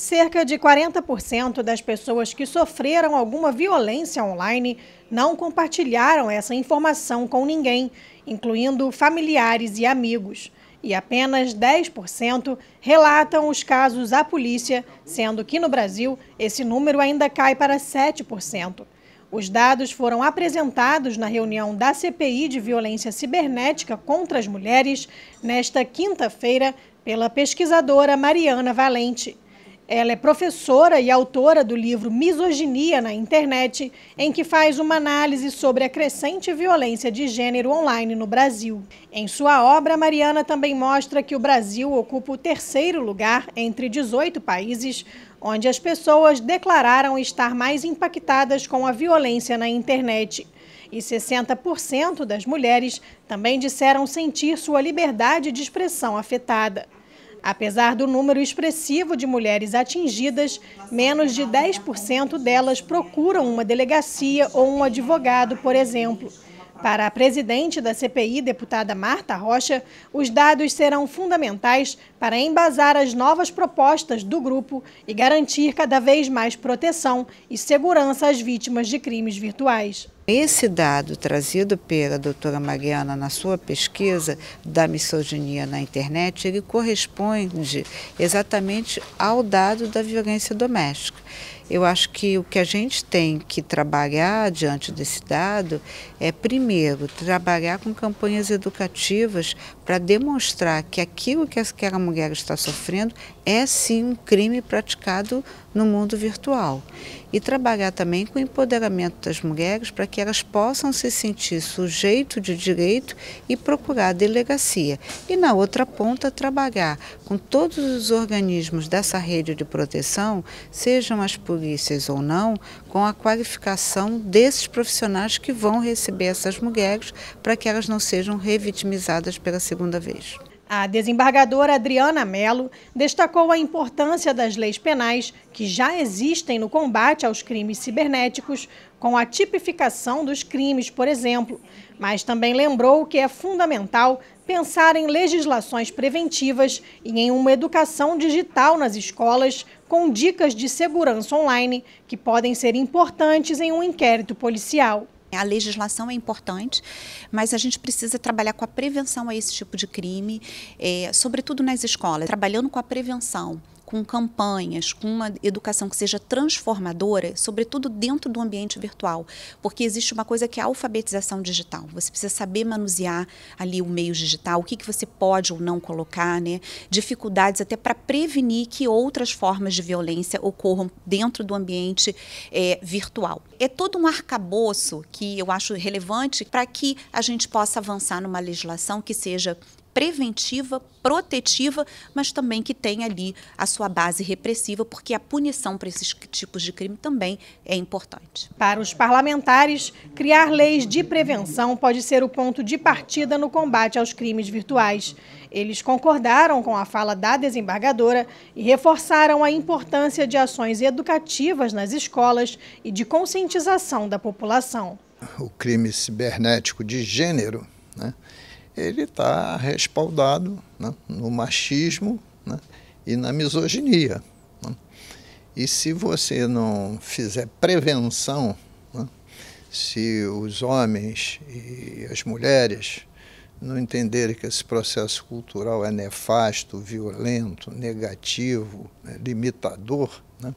Cerca de 40% das pessoas que sofreram alguma violência online não compartilharam essa informação com ninguém, incluindo familiares e amigos. E apenas 10% relatam os casos à polícia, sendo que no Brasil esse número ainda cai para 7%. Os dados foram apresentados na reunião da CPI de Violência Cibernética contra as Mulheres nesta quinta-feira pela pesquisadora Mariana Valente. Ela é professora e autora do livro Misoginia na Internet, em que faz uma análise sobre a crescente violência de gênero online no Brasil. Em sua obra, Mariana também mostra que o Brasil ocupa o terceiro lugar entre 18 países onde as pessoas declararam estar mais impactadas com a violência na internet. E 60% das mulheres também disseram sentir sua liberdade de expressão afetada. Apesar do número expressivo de mulheres atingidas, menos de 10% delas procuram uma delegacia ou um advogado, por exemplo. Para a presidente da CPI, deputada Marta Rocha, os dados serão fundamentais para embasar as novas propostas do grupo e garantir cada vez mais proteção e segurança às vítimas de crimes virtuais. Esse dado trazido pela doutora Mariana na sua pesquisa da misoginia na internet, ele corresponde exatamente ao dado da violência doméstica. Eu acho que o que a gente tem que trabalhar diante desse dado é, primeiro, trabalhar com campanhas educativas para demonstrar que aquilo que aquela mulher está sofrendo é sim um crime praticado no mundo virtual. E trabalhar também com o empoderamento das mulheres para que que elas possam se sentir sujeito de direito e procurar a delegacia. E na outra ponta, trabalhar com todos os organismos dessa rede de proteção, sejam as polícias ou não, com a qualificação desses profissionais que vão receber essas mulheres para que elas não sejam revitimizadas pela segunda vez. A desembargadora Adriana Mello destacou a importância das leis penais que já existem no combate aos crimes cibernéticos, com a tipificação dos crimes, por exemplo, mas também lembrou que é fundamental pensar em legislações preventivas e em uma educação digital nas escolas com dicas de segurança online que podem ser importantes em um inquérito policial. A legislação é importante, mas a gente precisa trabalhar com a prevenção a esse tipo de crime, é, sobretudo nas escolas, trabalhando com a prevenção com campanhas, com uma educação que seja transformadora, sobretudo dentro do ambiente virtual, porque existe uma coisa que é a alfabetização digital. Você precisa saber manusear ali o meio digital, o que, que você pode ou não colocar, né? dificuldades até para prevenir que outras formas de violência ocorram dentro do ambiente é, virtual. É todo um arcabouço que eu acho relevante para que a gente possa avançar numa legislação que seja preventiva, protetiva, mas também que tem ali a sua base repressiva, porque a punição para esses tipos de crime também é importante. Para os parlamentares, criar leis de prevenção pode ser o ponto de partida no combate aos crimes virtuais. Eles concordaram com a fala da desembargadora e reforçaram a importância de ações educativas nas escolas e de conscientização da população. O crime cibernético de gênero, né? ele está respaldado né, no machismo né, e na misoginia. Né? E se você não fizer prevenção, né, se os homens e as mulheres não entenderem que esse processo cultural é nefasto, violento, negativo, né, limitador, né,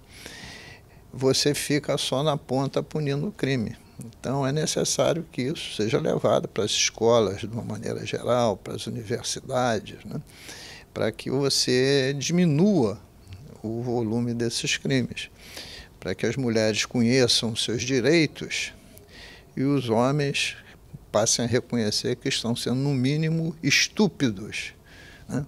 você fica só na ponta punindo o crime. Então, é necessário que isso seja levado para as escolas de uma maneira geral, para as universidades, né? para que você diminua o volume desses crimes, para que as mulheres conheçam seus direitos e os homens passem a reconhecer que estão sendo, no mínimo, estúpidos né?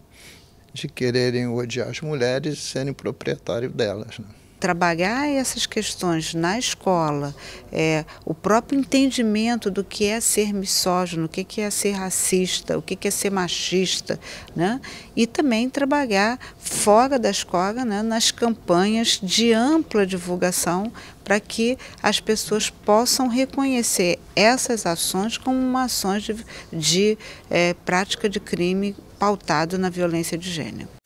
de quererem odiar as mulheres e serem proprietário delas. Né? trabalhar essas questões na escola, é, o próprio entendimento do que é ser misógino, o que é ser racista, o que é ser machista, né? e também trabalhar fora da escola né, nas campanhas de ampla divulgação para que as pessoas possam reconhecer essas ações como uma ações de, de é, prática de crime pautado na violência de gênero.